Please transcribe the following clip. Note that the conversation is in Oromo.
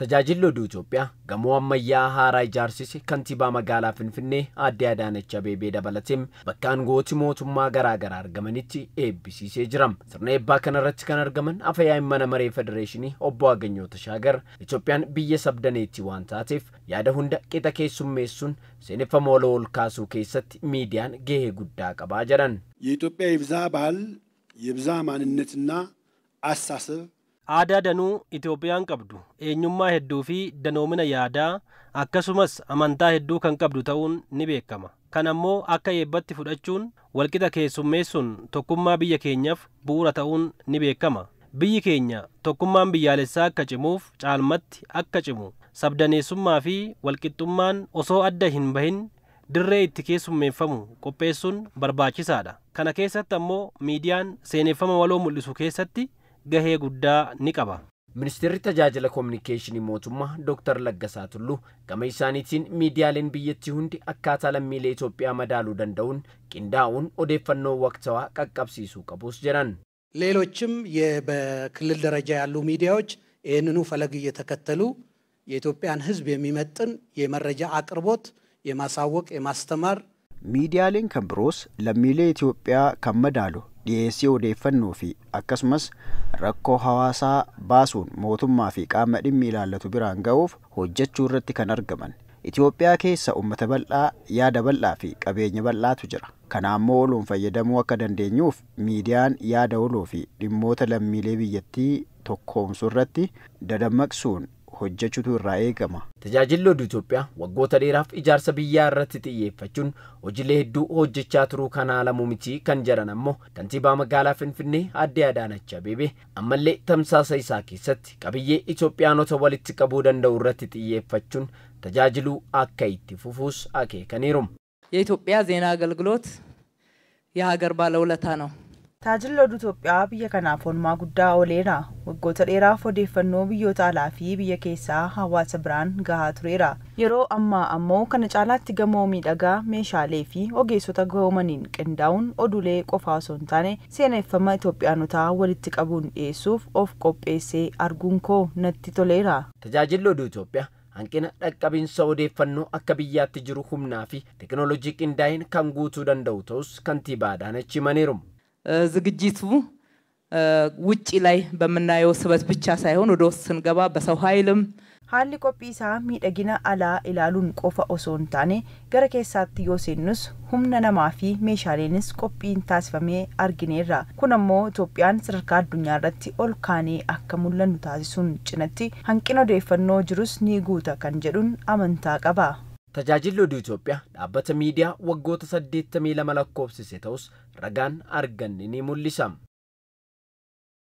Tajaajilli oduu Itoophiyaa gamoo ammayyaa haaraa ijaarsise kantiibaa magaalaa Finfinnee aadde Adaanech Abeebee dabalateen bakka aangooti mootummaa garaa garaa argamanitti eebbisiisee jira. Sirna eebbaa kanarratti kan argaman afayyaa mana maree federeeshinii obbo Agenyoo Tashaagar Itoophiyaan biyya sabdaneetti waan taateef yaada hunda qixa keessummeessuun seeneffama waloo ol kaasuu keessatti miidiyaan gahee guddaa qabaa jedhan. Itoophiyaa ibsaa baal ibsaa maanannetinnaa asaasaa. aadaa danuu Itoophiyaan qabdu eenyummaa hedduu fi danoomina yaadaa akkasumas amantaa hedduu kan qabdu ta'uun ni beekama. Kana immoo akka eebbatti fudhachuun walqixa keessummeessuun tokkummaa biyya keenyaaf bu'uura ta'uun ni beekama. Biyyi keenya tokkummaan biyyaalessaa akka cimuuf caalmatti akka cimu sabdaneessummaa fi walqixxummaan osoo adda hin bahin dirree itti keessummeeffamu qopheessuun barbaachisaadha. Kana keessatti ammoo miidiyaan seeneffama waloo mul'isu keessatti gahee guddaa ni qaba. Ministeerri tajaajila Kominikeeshinii mootummaa Dr. Laggasaa Tulluu gama isaaniitiin miidiyaaleen biyyattii hundi akkaataa lammiilee Itoophiyaa madaaluu danda'uun qindaa'uun odeeffannoo waqtawaa qaqqabsiisuu qabuus jedhan። ሌሎችም በክልል ደረጃ ያሉ ሚዲያዎች ይህንኑ ፈለግ እየተከተሉ የኢትዮጵያን ሕዝብ የሚመጥን የመረጃ አቅርቦት የማሳወቅ የማስተማር ሚዲያሌን kan biroos lammiilee Itoophiyaa kan madaalu dhiyeessii odeeffannoo fi akkasumas rakkoo hawaasaa baasuun mootummaa fi qaama dhimmi ilaallatu biraan ga'uuf hojjechuu irratti kan argaman. Itoophiyaa keessa uummata bal'aa yaada bal'aa fi qabeenya bal'aatu jira. moo ooluun fayyadamuu akka dandeenyuuf miidiyaan yaada oluu fi dhimmoota lammiilee biyyattii tokkoomsuu irratti dadammaqsuun hojjechuutu irraa eegama. Tajaajilli Tajaajilloonni Itoophiyaa waggoota dheeraaf ijaarsa biyyaa irratti xiyyeeffachuun hojiilee hedduu hojjechaa turuu kan haalamu miti kan jedhan ammoo kantiibaa magaalaa Finfinnee Aadde Adaanach Abeebee ammallee tamsaasa isaa keessatti qabiyyee Itoophiyaanota walitti qabuu danda'u irratti xiyyeeffachuun tajaajiluu akka itti fufuus akeekaniiru። Itoophiyaa zeenaa ዜና yaa garbaa ባለውለታ ነው። tajaajilli oduu Itoophiyaa biyya kanaaf oolmaa guddaa ooleera. Waggoota dheeraaf odeeffannoo biyyoota alaa fi biyya keessaa hawaasa biraan gahaa tureera. Yeroo ammaa ammoo kana caalaatti gamoomii dhagaa meeshaalee fi ogeessota goomaniin qindaa'uun oduulee qofaa osoo hin taane seeneffama Itoophiyaanotaa walitti qabuun dhiyeessuuf of qopheessee arguun koo natti toleera. Tajaajilli oduu Itoophiyaa hanqina dhaqqabiinsa odeeffannoo akka biyyaatti jiru humnaa fi teeknoolojii qindaa'een kan guutuu danda'u ta'us kantiibaa Adaanach himaniiru. ዝግጅቱ ውጪ ላይ በምናየው ስበት ብቻ ሳይሆን ወደ ውስጥ gabaa በሰው ኃይልም haalli qophii isaa miidhagina alaa ilaaluun qofa osoo hin taane gara keessaatti yoo seennus humna namaa fi meeshaaleenis qophiin taasifamee argineerra kun ammoo itoophiyaan sadarkaa addunyaarratti ol kaanee akka mul'annu taasisuun cinatti hanqin odeeffannoo jirus ni guuta kan jedhuun amantaa qaba. Tajaajilli Itoophiyaa dhaabbata miidiyaa waggoota saddeettamii lama lakkoofsise ta'us ragaan arganne ni mul'isa.